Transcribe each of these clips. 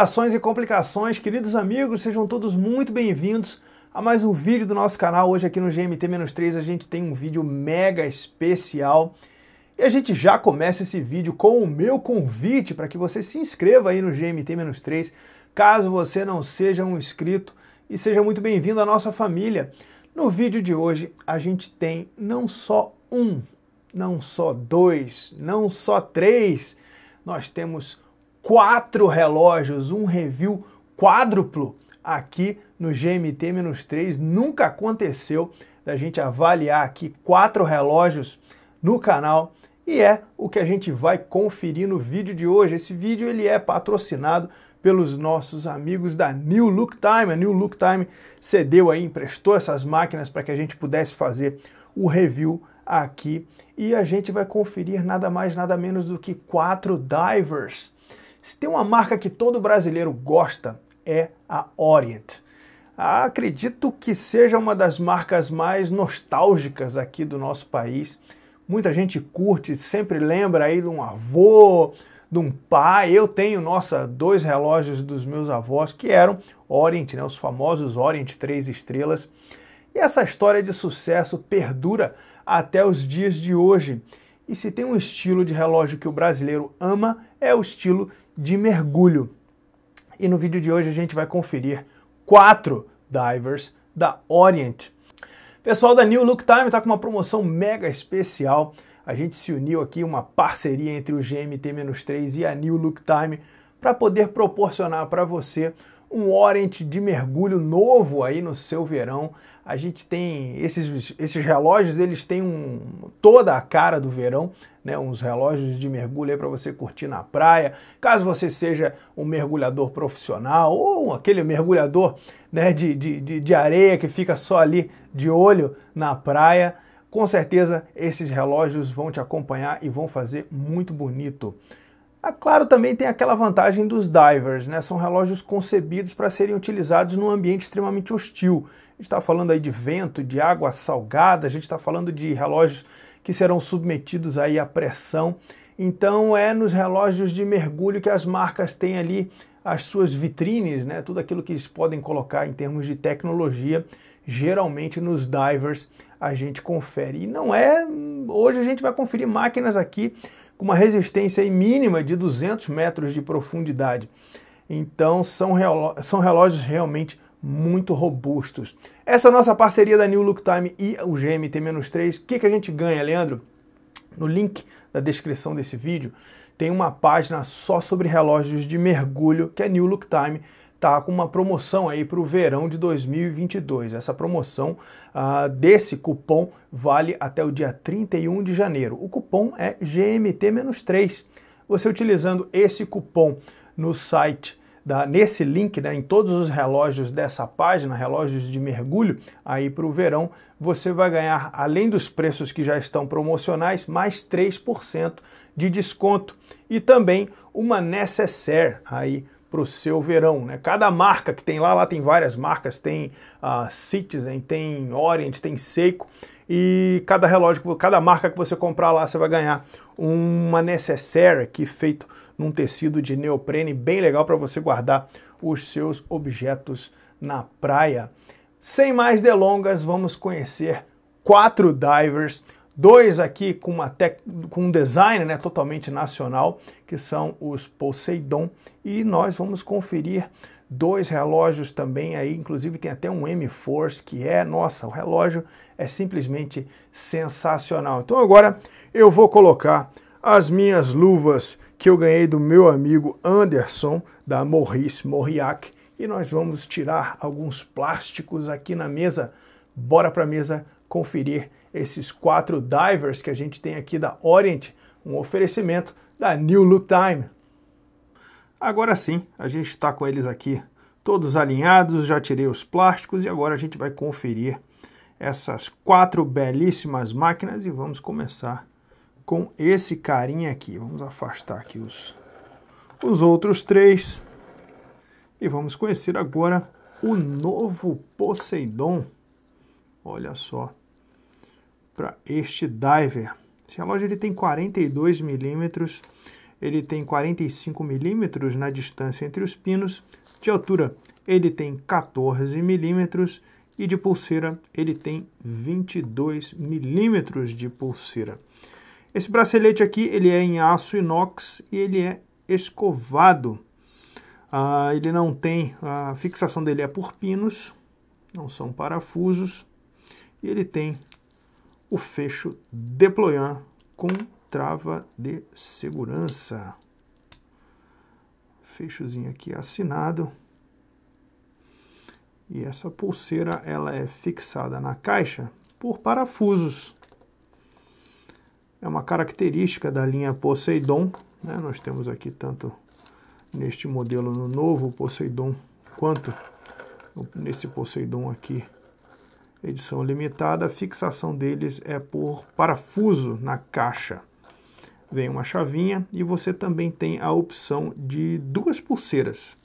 Saudações e complicações, queridos amigos, sejam todos muito bem-vindos a mais um vídeo do nosso canal. Hoje aqui no GMT-3 a gente tem um vídeo mega especial e a gente já começa esse vídeo com o meu convite para que você se inscreva aí no GMT-3, caso você não seja um inscrito e seja muito bem-vindo à nossa família. No vídeo de hoje a gente tem não só um, não só dois, não só três, nós temos quatro relógios, um review quádruplo aqui no GMT-3. Nunca aconteceu da gente avaliar aqui quatro relógios no canal e é o que a gente vai conferir no vídeo de hoje. Esse vídeo ele é patrocinado pelos nossos amigos da New Look Time. A New Look Time cedeu aí, emprestou essas máquinas para que a gente pudesse fazer o review aqui e a gente vai conferir nada mais nada menos do que quatro divers se tem uma marca que todo brasileiro gosta, é a Orient. Acredito que seja uma das marcas mais nostálgicas aqui do nosso país. Muita gente curte, sempre lembra aí de um avô, de um pai. Eu tenho, nossa, dois relógios dos meus avós que eram Orient, né, os famosos Orient três estrelas. E essa história de sucesso perdura até os dias de hoje. E se tem um estilo de relógio que o brasileiro ama, é o estilo de mergulho. E no vídeo de hoje a gente vai conferir quatro divers da Orient. Pessoal da New Look Time está com uma promoção mega especial. A gente se uniu aqui, uma parceria entre o GMT-3 e a New Look Time, para poder proporcionar para você um Orient de mergulho novo aí no seu verão. A gente tem esses, esses relógios, eles têm um, toda a cara do verão, né? Uns relógios de mergulho aí para você curtir na praia. Caso você seja um mergulhador profissional ou aquele mergulhador né, de, de, de, de areia que fica só ali de olho na praia, com certeza esses relógios vão te acompanhar e vão fazer muito bonito. A ah, Claro também tem aquela vantagem dos divers, né? São relógios concebidos para serem utilizados num ambiente extremamente hostil. A gente está falando aí de vento, de água salgada, a gente está falando de relógios que serão submetidos aí à pressão. Então é nos relógios de mergulho que as marcas têm ali as suas vitrines, né? Tudo aquilo que eles podem colocar em termos de tecnologia, geralmente nos divers a gente confere. E não é hoje a gente vai conferir máquinas aqui com uma resistência mínima de 200 metros de profundidade. Então, são, relógios, são relógios realmente muito robustos. Essa é nossa parceria da New Look Time e o GMT-3, o que, que a gente ganha, Leandro? No link da descrição desse vídeo tem uma página só sobre relógios de mergulho que a é New Look Time tá com uma promoção aí para o verão de 2022. Essa promoção ah, desse cupom vale até o dia 31 de janeiro. O cupom é GMT-3. Você utilizando esse cupom no site da, nesse link, né, em todos os relógios dessa página, relógios de mergulho, aí para o verão, você vai ganhar, além dos preços que já estão promocionais, mais 3% de desconto e também uma necessaire aí para o seu verão. Né? Cada marca que tem lá, lá tem várias marcas, tem uh, Citizen, tem Orient, tem Seiko, e cada relógio, cada marca que você comprar lá, você vai ganhar uma necessaire aqui feito num tecido de neoprene bem legal para você guardar os seus objetos na praia. Sem mais delongas, vamos conhecer quatro divers Dois aqui com, uma tec... com um design né, totalmente nacional, que são os Poseidon. E nós vamos conferir dois relógios também aí, inclusive tem até um M-Force que é, nossa, o relógio é simplesmente sensacional. Então agora eu vou colocar as minhas luvas que eu ganhei do meu amigo Anderson, da Maurice Moriac e nós vamos tirar alguns plásticos aqui na mesa. Bora para a mesa conferir esses quatro divers que a gente tem aqui da Orient, um oferecimento da New Look Time. Agora sim, a gente está com eles aqui todos alinhados, já tirei os plásticos e agora a gente vai conferir essas quatro belíssimas máquinas e vamos começar com esse carinha aqui. Vamos afastar aqui os, os outros três e vamos conhecer agora o novo Poseidon. Olha só, para este diver. Esse relógio ele tem 42 milímetros, ele tem 45 milímetros na distância entre os pinos, de altura ele tem 14 milímetros e de pulseira ele tem 22 milímetros de pulseira. Esse bracelete aqui ele é em aço inox e ele é escovado. Ah, ele não tem a fixação dele é por pinos, não são parafusos e ele tem o fecho deployant com trava de segurança. Fechozinho aqui assinado. E essa pulseira ela é fixada na caixa por parafusos. É uma característica da linha Poseidon. Né? Nós temos aqui tanto neste modelo no novo Poseidon quanto nesse Poseidon aqui edição limitada, a fixação deles é por parafuso na caixa. Vem uma chavinha e você também tem a opção de duas pulseiras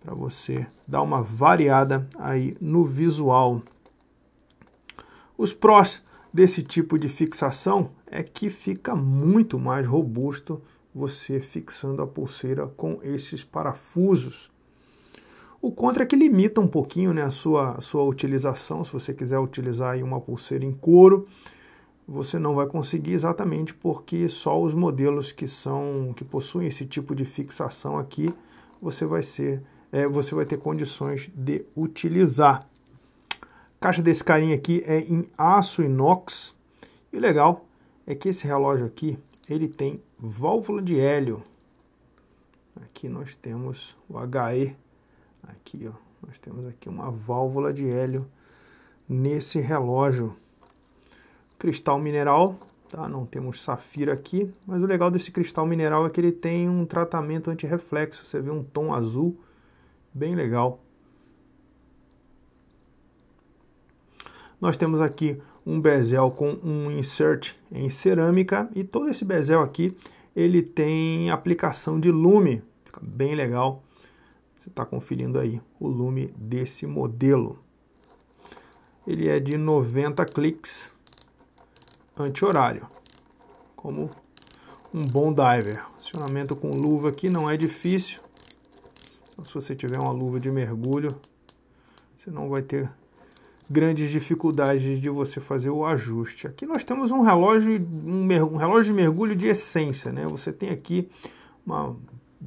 para você dar uma variada aí no visual. Os prós desse tipo de fixação é que fica muito mais robusto você fixando a pulseira com esses parafusos o contra é que limita um pouquinho né, a sua, a sua utilização. Se você quiser utilizar uma pulseira em couro, você não vai conseguir exatamente porque só os modelos que são que possuem esse tipo de fixação aqui você vai ser é, você vai ter condições de utilizar caixa desse carinha aqui é em aço inox e o legal é que esse relógio aqui ele tem válvula de hélio aqui nós temos o HE Aqui, ó, nós temos aqui uma válvula de hélio nesse relógio. Cristal mineral, tá? Não temos safira aqui, mas o legal desse cristal mineral é que ele tem um tratamento anti-reflexo Você vê um tom azul bem legal. Nós temos aqui um bezel com um insert em cerâmica e todo esse bezel aqui ele tem aplicação de lume, fica bem legal. Você está conferindo aí o lume desse modelo. Ele é de 90 cliques anti-horário, como um bom diver. Acionamento com luva aqui não é difícil. Então, se você tiver uma luva de mergulho, você não vai ter grandes dificuldades de você fazer o ajuste. Aqui nós temos um relógio, um, um relógio de mergulho de essência, né? Você tem aqui uma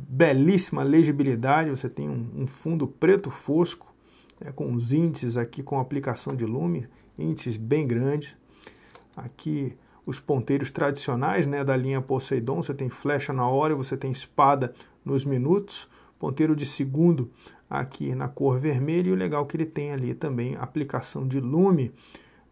belíssima legibilidade, você tem um, um fundo preto fosco, né, com os índices aqui com aplicação de lume, índices bem grandes. Aqui os ponteiros tradicionais né, da linha Poseidon, você tem flecha na hora, você tem espada nos minutos, ponteiro de segundo aqui na cor vermelha, e o legal é que ele tem ali também aplicação de lume,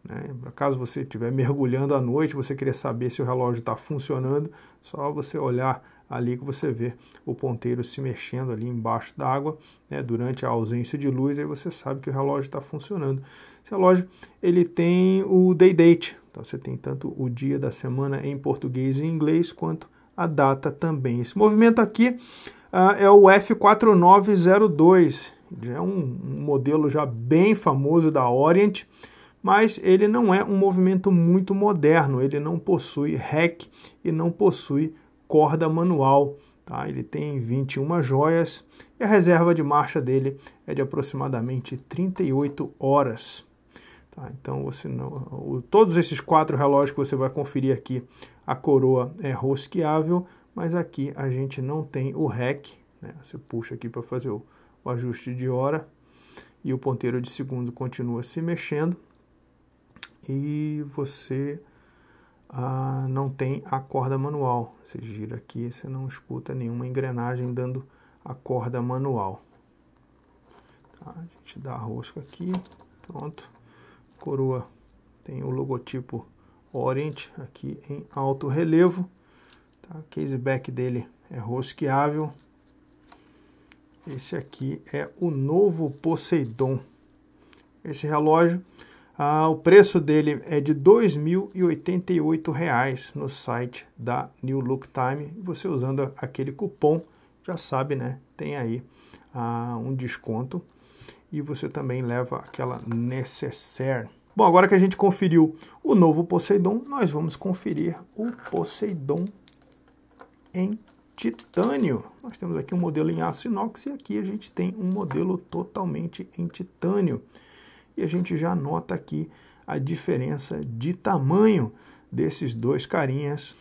né? Caso você estiver mergulhando à noite, você querer saber se o relógio está funcionando, só você olhar ali que você vê o ponteiro se mexendo ali embaixo d'água né? durante a ausência de luz, aí você sabe que o relógio está funcionando. Esse relógio ele tem o day date, então você tem tanto o dia da semana em português e inglês quanto a data também. Esse movimento aqui uh, é o F4902, já é um, um modelo já bem famoso da Orient mas ele não é um movimento muito moderno, ele não possui rack e não possui corda manual. Tá? Ele tem 21 joias e a reserva de marcha dele é de aproximadamente 38 horas. Tá? Então, você não, o, todos esses quatro relógios que você vai conferir aqui, a coroa é rosqueável, mas aqui a gente não tem o REC. Né? Você puxa aqui para fazer o, o ajuste de hora e o ponteiro de segundo continua se mexendo e você ah, não tem a corda manual. Você gira aqui, você não escuta nenhuma engrenagem dando a corda manual. Tá, a gente dá a rosca aqui, pronto. Coroa tem o logotipo Orient aqui em alto relevo. Tá, case back dele é rosqueável. Esse aqui é o novo Poseidon. Esse relógio ah, o preço dele é de R$ 2.088 no site da New Look Time. Você usando aquele cupom, já sabe, né? Tem aí ah, um desconto e você também leva aquela necessaire. Bom, agora que a gente conferiu o novo Poseidon, nós vamos conferir o Poseidon em titânio. Nós temos aqui um modelo em aço inox e aqui a gente tem um modelo totalmente em titânio e a gente já nota aqui a diferença de tamanho desses dois carinhas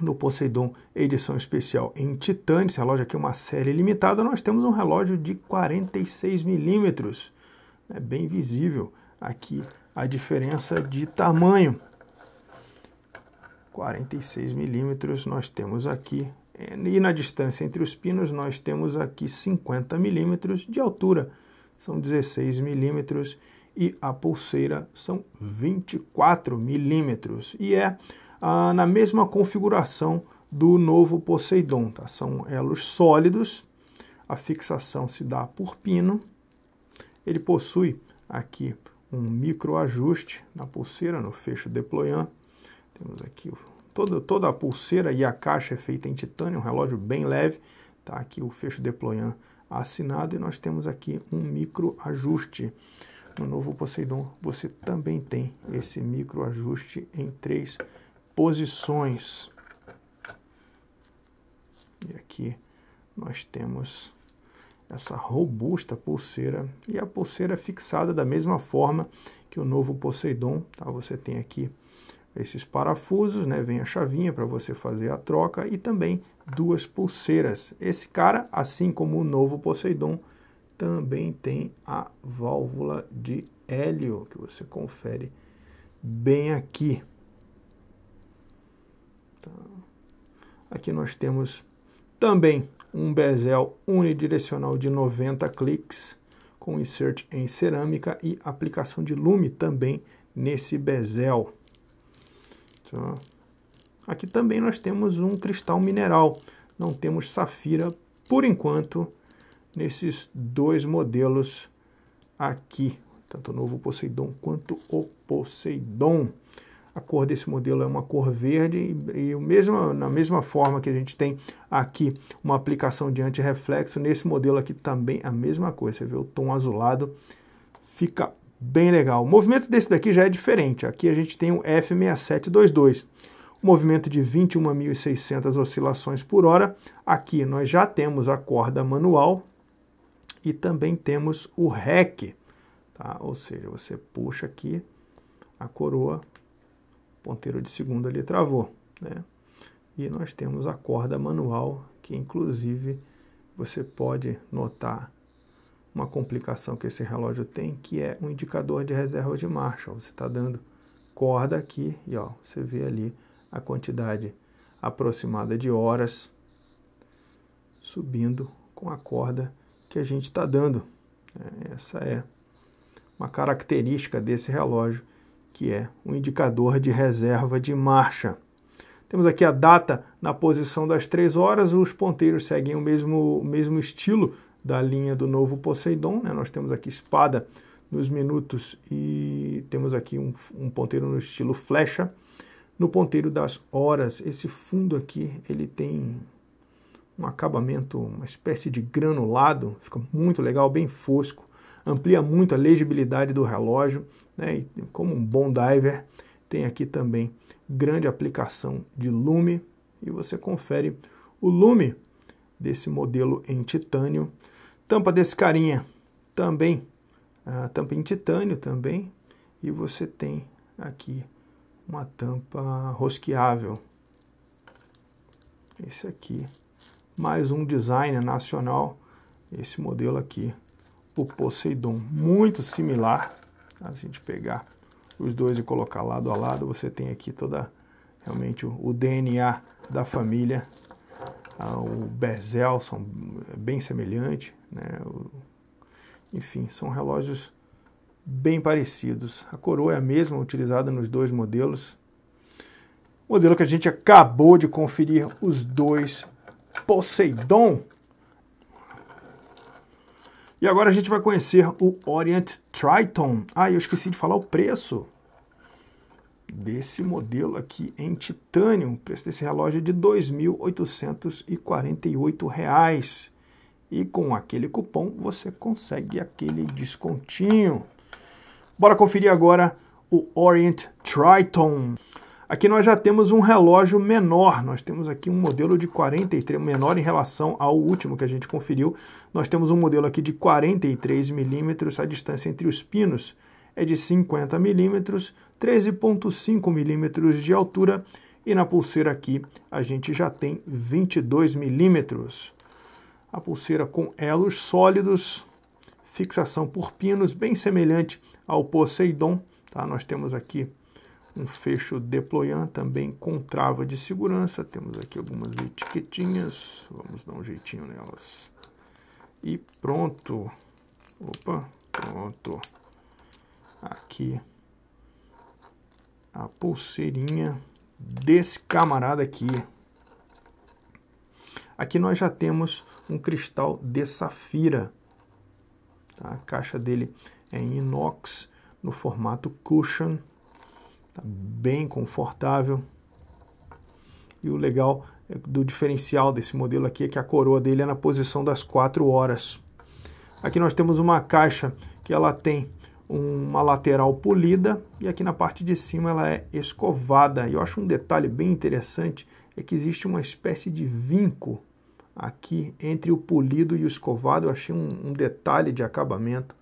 no Poseidon edição especial em titânio, Esse relógio aqui é uma série limitada. Nós temos um relógio de 46 milímetros. É bem visível aqui a diferença de tamanho. 46 milímetros nós temos aqui. E na distância entre os pinos nós temos aqui 50 milímetros de altura são 16 milímetros e a pulseira são 24 milímetros. E é ah, na mesma configuração do novo Poseidon. Tá? São elos sólidos, a fixação se dá por pino. Ele possui aqui um micro ajuste na pulseira, no fecho deployant. Temos aqui toda, toda a pulseira e a caixa é feita em titânio, um relógio bem leve. Tá? Aqui o fecho deployant assinado e nós temos aqui um micro ajuste. No novo Poseidon você também tem esse micro ajuste em três posições. E aqui nós temos essa robusta pulseira e a pulseira é fixada da mesma forma que o novo Poseidon, tá? Você tem aqui esses parafusos, né? Vem a chavinha para você fazer a troca e também duas pulseiras. Esse cara, assim como o novo Poseidon, também tem a válvula de hélio que você confere bem aqui. Tá. Aqui nós temos também um bezel unidirecional de 90 cliques com insert em cerâmica e aplicação de lume também nesse bezel. Aqui também nós temos um cristal mineral. Não temos safira por enquanto nesses dois modelos aqui. Tanto o novo Poseidon quanto o Poseidon. A cor desse modelo é uma cor verde e, e mesmo, na mesma forma que a gente tem aqui uma aplicação de antirreflexo, nesse modelo aqui também a mesma coisa. Você vê o tom azulado, fica Bem legal. O movimento desse daqui já é diferente. Aqui a gente tem um F6722. Um movimento de 21.600 oscilações por hora. Aqui nós já temos a corda manual e também temos o REC. Tá? Ou seja, você puxa aqui a coroa, ponteiro de segundo ali travou. Né? E nós temos a corda manual, que inclusive você pode notar uma complicação que esse relógio tem, que é um indicador de reserva de marcha. Você está dando corda aqui e ó, você vê ali a quantidade aproximada de horas subindo com a corda que a gente está dando. É, essa é uma característica desse relógio, que é um indicador de reserva de marcha. Temos aqui a data na posição das três horas, os ponteiros seguem o mesmo, o mesmo estilo da linha do novo Poseidon. Né? Nós temos aqui espada nos minutos e temos aqui um, um ponteiro no estilo flecha. No ponteiro das horas, esse fundo aqui, ele tem um acabamento, uma espécie de granulado, fica muito legal, bem fosco, amplia muito a legibilidade do relógio, né? E como um bom diver, tem aqui também grande aplicação de lume e você confere o lume desse modelo em titânio Tampa desse carinha também, a tampa em titânio também, e você tem aqui uma tampa rosqueável. Esse aqui, mais um design nacional, esse modelo aqui, o Poseidon, muito similar. A gente pegar os dois e colocar lado a lado, você tem aqui toda realmente o, o DNA da família ah, o Bezel são bem semelhante, né? O, enfim, são relógios bem parecidos. A coroa é a mesma utilizada nos dois modelos. modelo que a gente acabou de conferir, os dois Poseidon. E agora a gente vai conhecer o Orient Triton. Ah, eu esqueci de falar o preço desse modelo aqui em titânio. O preço desse relógio é de R$ 2.848. E com aquele cupom você consegue aquele descontinho. Bora conferir agora o Orient Triton. Aqui nós já temos um relógio menor, nós temos aqui um modelo de 43, menor em relação ao último que a gente conferiu. Nós temos um modelo aqui de 43 milímetros, a distância entre os pinos é de 50 milímetros, 13,5 milímetros de altura e na pulseira aqui a gente já tem 22 milímetros. A pulseira com elos sólidos, fixação por pinos, bem semelhante ao Poseidon. Tá? Nós temos aqui um fecho deployant também com trava de segurança. Temos aqui algumas etiquetinhas, vamos dar um jeitinho nelas. E pronto. Opa, pronto aqui a pulseirinha desse camarada aqui. Aqui nós já temos um cristal de safira. Tá? A caixa dele é em inox, no formato cushion. Tá bem confortável. E o legal do diferencial desse modelo aqui é que a coroa dele é na posição das 4 horas. Aqui nós temos uma caixa que ela tem uma lateral polida e aqui na parte de cima ela é escovada. E eu acho um detalhe bem interessante é que existe uma espécie de vinco aqui entre o polido e o escovado. Eu achei um, um detalhe de acabamento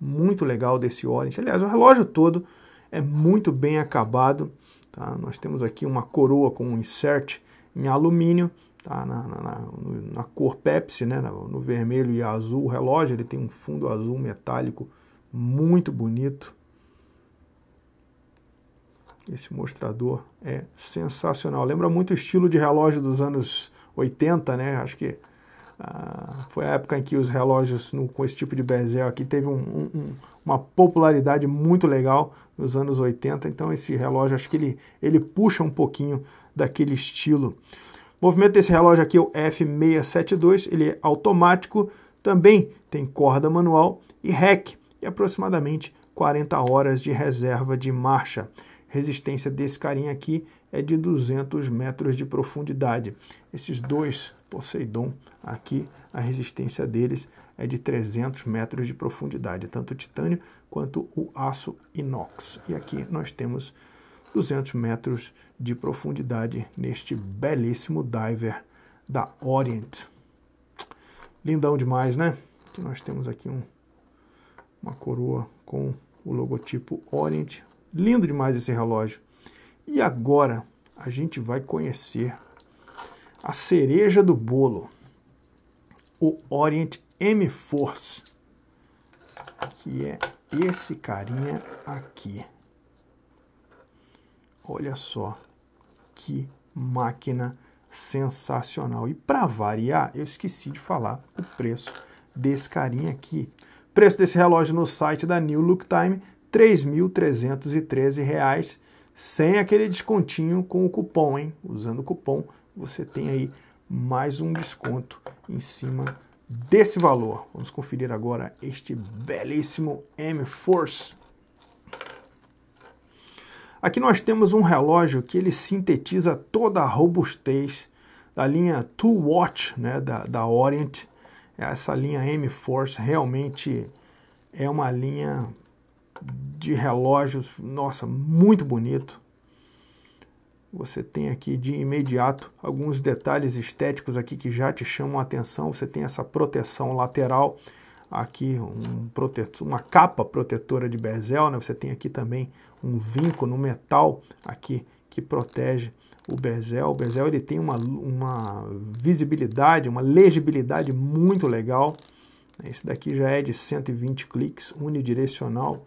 muito legal desse Orange. Aliás, o relógio todo é muito bem acabado. Tá? Nós temos aqui uma coroa com um insert em alumínio, tá? na, na, na, na cor Pepsi, né? no, no vermelho e azul. O relógio ele tem um fundo azul metálico muito bonito. Esse mostrador é sensacional. Lembra muito o estilo de relógio dos anos 80, né? Acho que ah, foi a época em que os relógios no, com esse tipo de bezel aqui teve um, um, uma popularidade muito legal nos anos 80. Então esse relógio, acho que ele, ele puxa um pouquinho daquele estilo. O movimento desse relógio aqui é o F672, ele é automático, também tem corda manual e REC e aproximadamente 40 horas de reserva de marcha. Resistência desse carinha aqui é de 200 metros de profundidade. Esses dois Poseidon aqui, a resistência deles é de 300 metros de profundidade, tanto o titânio quanto o aço inox. E aqui nós temos 200 metros de profundidade neste belíssimo diver da Orient. Lindão demais, né? Que nós temos aqui um uma coroa com o logotipo Orient. Lindo demais esse relógio. E agora a gente vai conhecer a cereja do bolo, o Orient M Force, que é esse carinha aqui. Olha só que máquina sensacional. E para variar, eu esqueci de falar o preço desse carinha aqui. Preço desse relógio no site da New Look Time, R$ 3.313, sem aquele descontinho com o cupom, hein? Usando o cupom, você tem aí mais um desconto em cima desse valor. Vamos conferir agora este belíssimo M-Force. Aqui nós temos um relógio que ele sintetiza toda a robustez da linha Two Watch, né, da, da Orient, essa linha M-Force realmente é uma linha de relógios, nossa, muito bonito. Você tem aqui de imediato alguns detalhes estéticos aqui que já te chamam a atenção. Você tem essa proteção lateral aqui, um protetor, uma capa protetora de bezel, né? Você tem aqui também um vinco no metal aqui que protege o bezel, O bezel ele tem uma, uma visibilidade, uma legibilidade muito legal. Esse daqui já é de 120 cliques, unidirecional,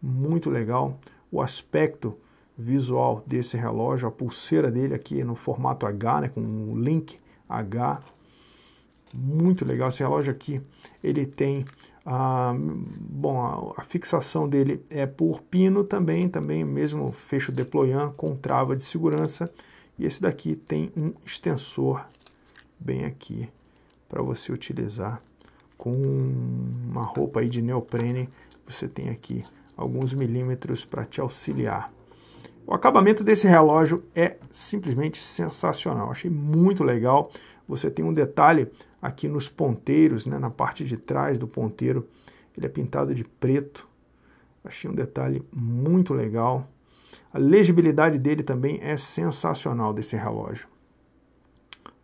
muito legal. O aspecto visual desse relógio, a pulseira dele aqui no formato H, né, com o um link H, muito legal. Esse relógio aqui, ele tem a, bom, a, a, fixação dele é por pino também, também mesmo fecho deployant com trava de segurança. E esse daqui tem um extensor bem aqui para você utilizar com uma roupa aí de neoprene. Você tem aqui alguns milímetros para te auxiliar. O acabamento desse relógio é simplesmente sensacional. Achei muito legal. Você tem um detalhe aqui nos ponteiros, né, na parte de trás do ponteiro, ele é pintado de preto. Achei um detalhe muito legal. A legibilidade dele também é sensacional desse relógio.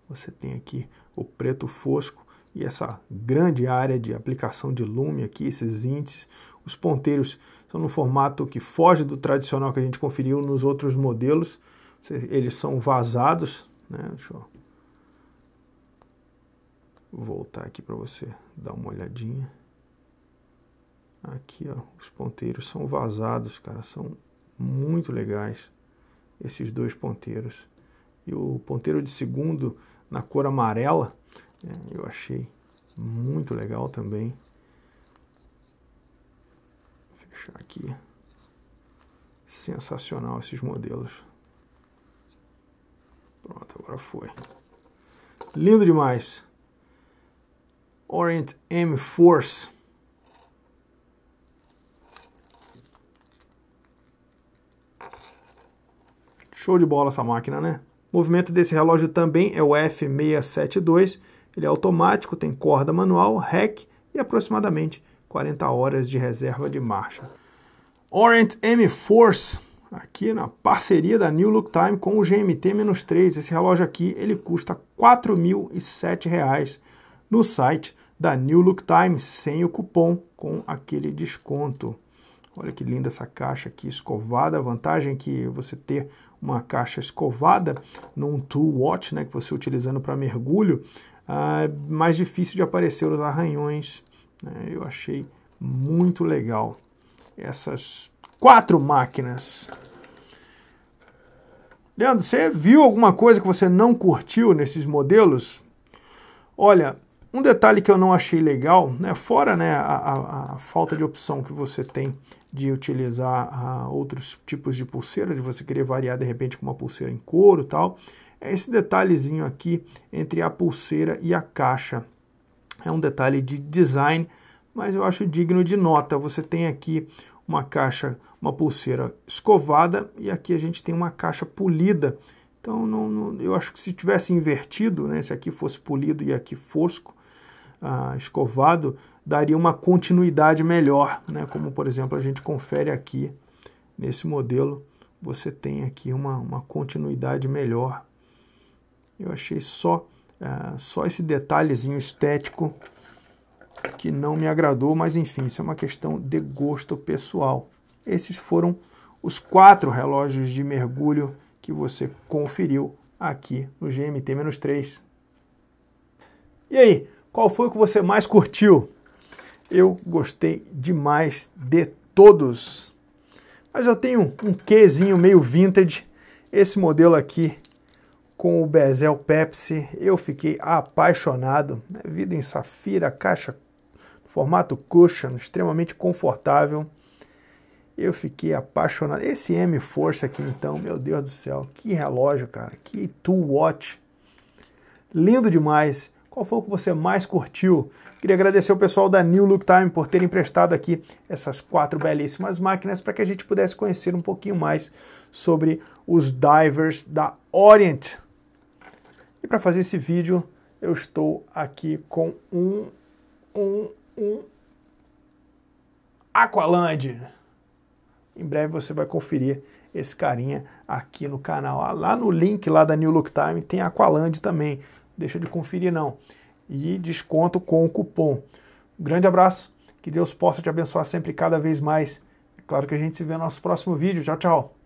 Você tem aqui o preto fosco e essa grande área de aplicação de lume aqui, esses índices. Os ponteiros são no formato que foge do tradicional que a gente conferiu nos outros modelos. Eles são vazados, né? Deixa eu voltar aqui para você dar uma olhadinha. Aqui, ó, os ponteiros são vazados, cara, são muito legais esses dois ponteiros. E o ponteiro de segundo na cor amarela, é, eu achei muito legal também. Vou fechar aqui. Sensacional esses modelos. Pronto, agora foi. Lindo demais. Orient M Force. Show de bola essa máquina, né? O movimento desse relógio também é o F672. Ele é automático, tem corda manual, REC e aproximadamente 40 horas de reserva de marcha. Orient M Force, aqui na parceria da New Look Time com o GMT-3. Esse relógio aqui, ele custa R$ 4.007 no site da New Look Times sem o cupom, com aquele desconto. Olha que linda essa caixa aqui escovada. A vantagem é que você ter uma caixa escovada num tool watch, né, que você utilizando para mergulho, ah, é mais difícil de aparecer os arranhões. Né? Eu achei muito legal essas quatro máquinas. Leandro, você viu alguma coisa que você não curtiu nesses modelos? Olha, um detalhe que eu não achei legal, né, fora né, a, a, a falta de opção que você tem de utilizar ah, outros tipos de pulseira, de você querer variar de repente com uma pulseira em couro tal, é esse detalhezinho aqui entre a pulseira e a caixa. É um detalhe de design, mas eu acho digno de nota. Você tem aqui uma caixa, uma pulseira escovada e aqui a gente tem uma caixa polida. Então não, não, eu acho que se tivesse invertido, né, se aqui fosse polido e aqui fosco, ah, escovado, daria uma continuidade melhor, né? como por exemplo a gente confere aqui nesse modelo, você tem aqui uma, uma continuidade melhor. Eu achei só, é, só esse detalhezinho estético que não me agradou, mas enfim, isso é uma questão de gosto pessoal. Esses foram os quatro relógios de mergulho que você conferiu aqui no GMT-3. E aí, qual foi o que você mais curtiu? Eu gostei demais de todos. Mas eu tenho um quezinho meio vintage. Esse modelo aqui com o bezel Pepsi, eu fiquei apaixonado. Né? Vidro em safira, caixa formato cushion, extremamente confortável. Eu fiquei apaixonado. Esse M Force aqui, então, meu Deus do céu, que relógio, cara, que tool watch. Lindo demais qual foi o que você mais curtiu. Queria agradecer o pessoal da New Look Time por terem emprestado aqui essas quatro belíssimas máquinas para que a gente pudesse conhecer um pouquinho mais sobre os divers da Orient. E para fazer esse vídeo, eu estou aqui com um, um, um Aqualand. Em breve você vai conferir esse carinha aqui no canal. Ah, lá no link lá da New Look Time tem Aqualand também deixa de conferir não. E desconto com o cupom. Um grande abraço, que Deus possa te abençoar sempre cada vez mais. É claro que a gente se vê no nosso próximo vídeo. Tchau, tchau.